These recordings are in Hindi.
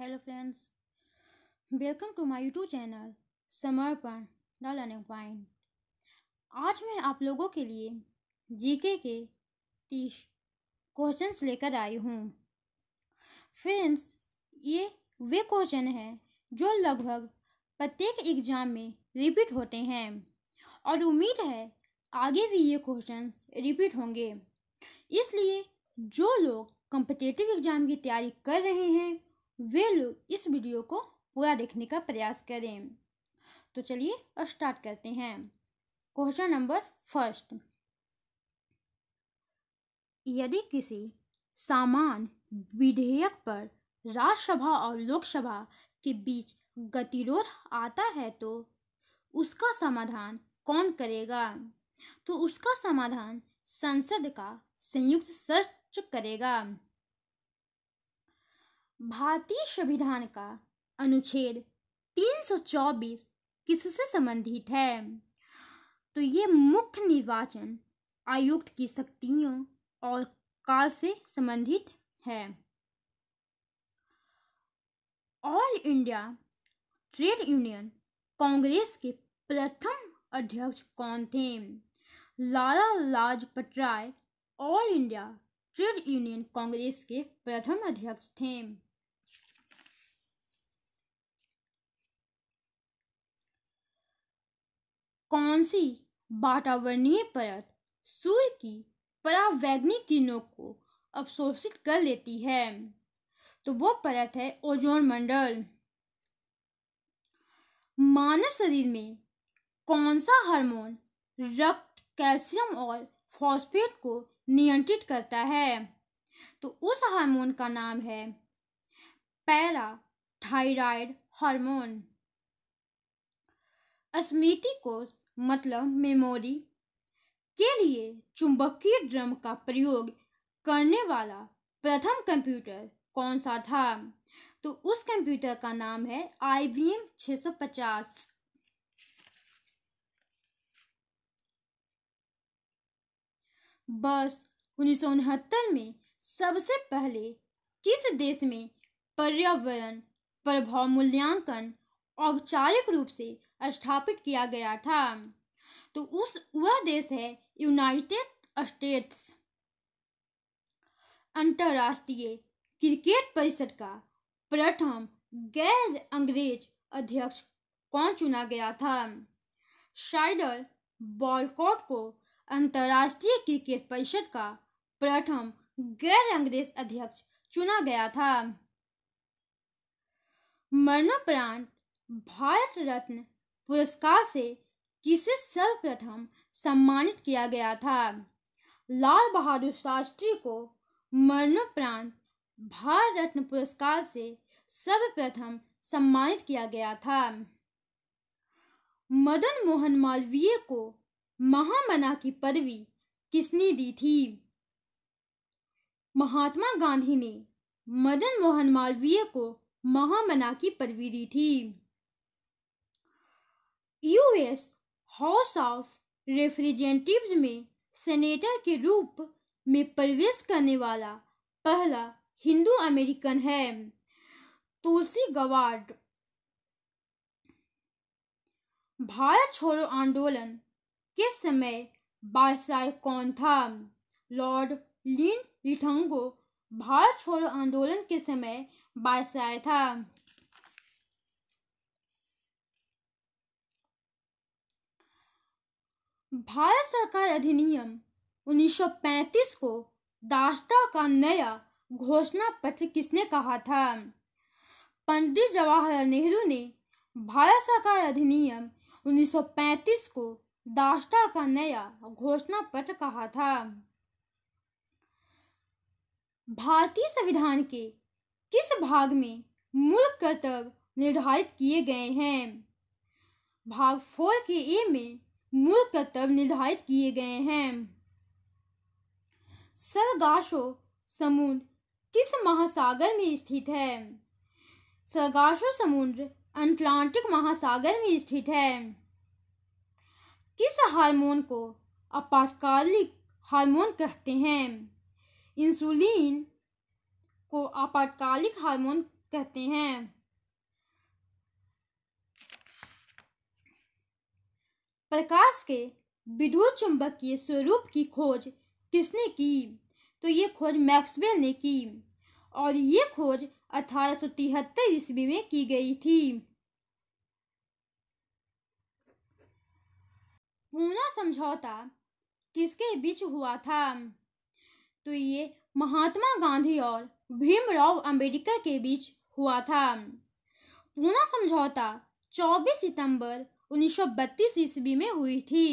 hello friends welcome to my YouTube channel Samarpan the learning point आज मैं आप लोगों के लिए जीके के तीस क्वेश्चंस लेकर आई हूँ फ्रेंड्स ये वे क्वेश्चन हैं जो लगभग प्रत्येक एग्ज़ाम में रिपीट होते हैं और उम्मीद है आगे भी ये क्वेश्चंस रिपीट होंगे इसलिए जो लोग कंपटेटिव एग्ज़ाम की तैयारी कर रहे हैं वे लोग इस वीडियो को पूरा देखने का प्रयास करें तो चलिए स्टार्ट करते हैं क्वेश्चन नंबर फर्स्ट यदि किसी सामान विधेयक पर राज्यसभा और लोकसभा के बीच गतिरोध आता है तो उसका समाधान कौन करेगा तो उसका समाधान संसद का संयुक्त सच करेगा भारतीय संविधान का अनुच्छेद 324 किससे संबंधित है तो ये मुख्य निर्वाचन आयुक्त की शक्तियों और का से संबंधित है All India Trade Union Congress के प्रथम अध्यक्ष कौन थे Lala Lajpat Rai All India Trade Union Congress के प्रथम अध्यक्ष थे कौन सी वातावरणीय परत सूर्य की परावैग्निक किरणों को अवशोषित कर लेती है तो वो परत है ओजोन मंडल मानव शरीर में कौन सा हार्मोन रक्त कैल्शियम और फॉस्फेट को नियंत्रित करता है तो उस हार्मोन का नाम है पैरा थायराइड हार्मोन स्मृति कोष मतलब मेमोरी के लिए चुंबकीय ड्रम का प्रयोग करने वाला प्रथम कंप्यूटर कौन सा था तो उस कंप्यूटर का नाम है आई बी एम सौ पचास बस उन्नीस में सबसे पहले किस देश में पर्यावरण प्रभाव मूल्यांकन औपचारिक रूप से स्थापित किया गया था तो उस वह देश है यूनाइटेड स्टेट्स अंतर्राष्ट्रीय क्रिकेट परिषद का प्रथम गैर अंग्रेज अध्यक्ष कौन चुना गया था शाइडर बॉलकॉट को अंतर्राष्ट्रीय क्रिकेट परिषद का प्रथम गैर अंग्रेज अध्यक्ष चुना गया था मरणोपरांत भारत रत्न पुरस्कार से किसे सर्वप्रथम सम्मानित किया गया था लाल बहादुर शास्त्री को मरणोपरांत भारत रत्न पुरस्कार से सर्वप्रथम सम्मानित किया गया था मदन मोहन मालवीय को महामना की पदवी किसने दी थी महात्मा गांधी ने मदन मोहन मालवीय को महामना की पदवी दी थी यूएस हाउस ऑफ रेफ्रिजेंटिव्स में सेनेटर के रूप में प्रवेश करने वाला पहला हिंदू अमेरिकन है तुलसी गवार्ड भारत छोड़ो आंदोलन के समय बादशाह कौन था लॉर्ड लिन लिथंगो भारत छोड़ो आंदोलन के समय बादशाह था भारत सरकार अधिनियम 1935 को दास्ता का नया घोषणा पत्र किसने कहा था पंडित जवाहरलाल नेहरू ने भारत सरकार अधिनियम 1935 को दास्ता का नया घोषणा पत्र कहा था भारतीय संविधान के किस भाग में मूल कर्तव्य निर्धारित किए गए हैं भाग फोर के ए में मूल कर्तव्य निर्धारित किए गए हैं सरगाशो समुद्र किस महासागर में स्थित है सरगाशो समुद्र अटलांटिक महासागर में स्थित है किस हार्मोन को आपातकालिक हार्मोन कहते हैं इंसुलिन को आपातकालिक हार्मोन कहते हैं प्रकाश के विद्युत चुंबकीय स्वरूप की खोज किसने की तो ये खोज मैक्सवेल ने की और ये खोज अठारह ईस्वी में की गई थी पूना समझौता किसके बीच हुआ था तो ये महात्मा गांधी और भीमराव अंबेडकर के बीच हुआ था पूना समझौता 24 सितंबर 1932 ईस्वी में हुई थी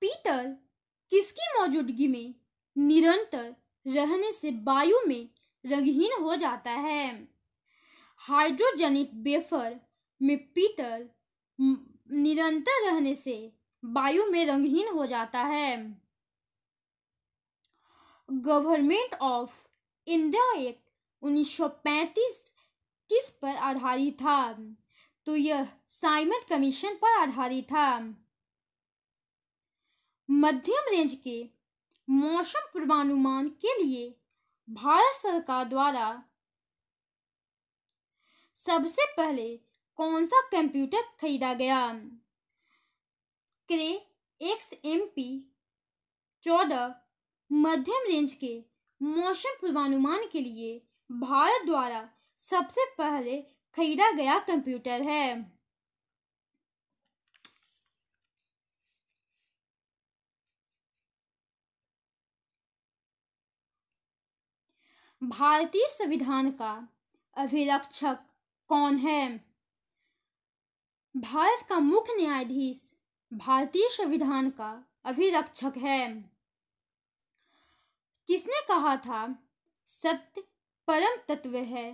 पीतल किसकी मौजूदगी में निरंतर रहने से वायु में रंगहीन हो जाता है हाइड्रोजनिक बेफर में पीतल निरंतर रहने से वायु में रंगहीन हो जाता है गवर्नमेंट ऑफ इंडिया एक्ट 1935 किस पर आधारित था तो यह साइमन कमीशन पर आधारित था मध्यम रेंज के मौसम पूर्वानुमान के लिए भारत सरकार द्वारा सबसे पहले कौन सा कंप्यूटर खरीदा गया क्रे एक्स एम पी चौदह मध्यम रेंज के मौसम पूर्वानुमान के लिए भारत द्वारा सबसे पहले खरीदा गया कंप्यूटर है भारतीय संविधान का अभिरक्षक कौन है भारत का मुख्य न्यायाधीश भारतीय संविधान का अभिरक्षक है किसने कहा था सत्य परम तत्व है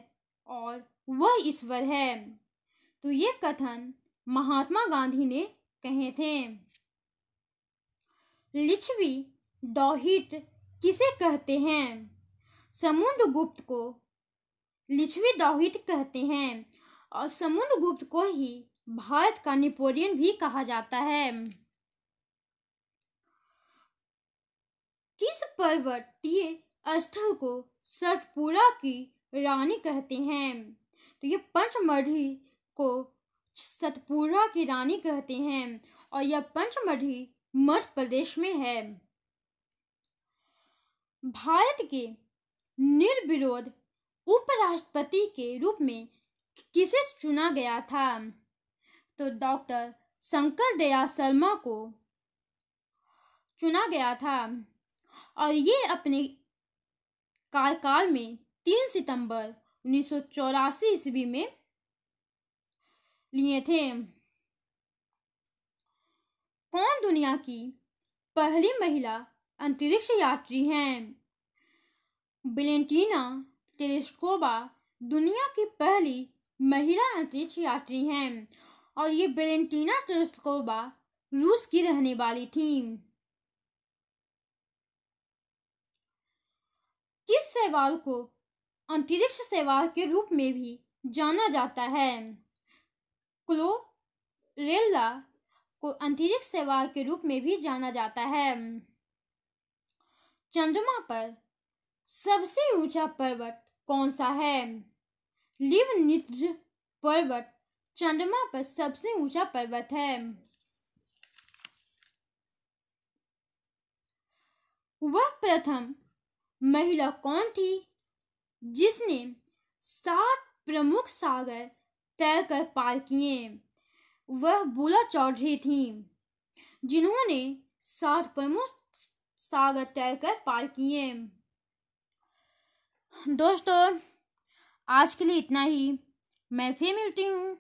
और वह ईश्वर है तो ये कथन महात्मा गांधी ने कहे थे लिच्छवी डोहिट किसे कहते हैं समुद्र गुप्त को लिच्छवी डोहिट कहते हैं और समुद्र गुप्त को ही भारत का नेपोलियन भी कहा जाता है किस पर्वतीय स्थल को सतपुरा की रानी कहते हैं तो ये पंचमढ़ी को सतपुरा की रानी कहते हैं और यह पंचमढ़ी मध्य प्रदेश में है भारत के निर्विरोध उपराष्ट्रपति के रूप में किसे चुना गया था तो डॉक्टर शंकर दया शर्मा को चुना गया था और ये अपने कार्यकाल में तीन सितंबर उन्नीस सौ ईस्वी में लिए थे कौन दुनिया की पहली महिला अंतरिक्ष यात्री हैं बिलेंटीना टेरेस्कोवा दुनिया की पहली महिला अंतरिक्ष यात्री हैं और ये बेलेंटीना टेरेस्कोवा रूस की रहने वाली थी किस सवाल को अंतरिक्ष सेवा के रूप में भी जाना जाता है रेल्ला को अंतरिक्ष सेवा के रूप में भी जाना जाता है चंद्रमा पर सबसे ऊंचा पर्वत कौन सा है लिव निज पर्वत चंद्रमा पर सबसे ऊंचा पर्वत है वह प्रथम महिला कौन थी जिसने सात प्रमुख सागर तैर कर पार किए वह बुला चौधरी थी जिन्होंने सात प्रमुख सागर तैर कर पार किए दोस्तों आज के लिए इतना ही मैं फिर मिलती हूँ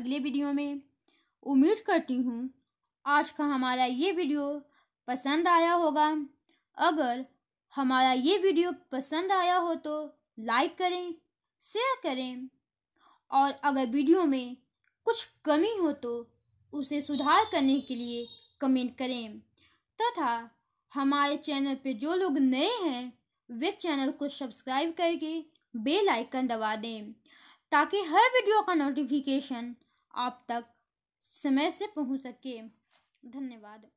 अगले वीडियो में उम्मीद करती हूँ आज का हमारा ये वीडियो पसंद आया होगा अगर हमारा ये वीडियो पसंद आया हो तो लाइक करें शेयर करें और अगर वीडियो में कुछ कमी हो तो उसे सुधार करने के लिए कमेंट करें तथा हमारे चैनल पर जो लोग नए हैं वे चैनल को सब्सक्राइब करके बेल आइकन दबा दें ताकि हर वीडियो का नोटिफिकेशन आप तक समय से पहुंच सके धन्यवाद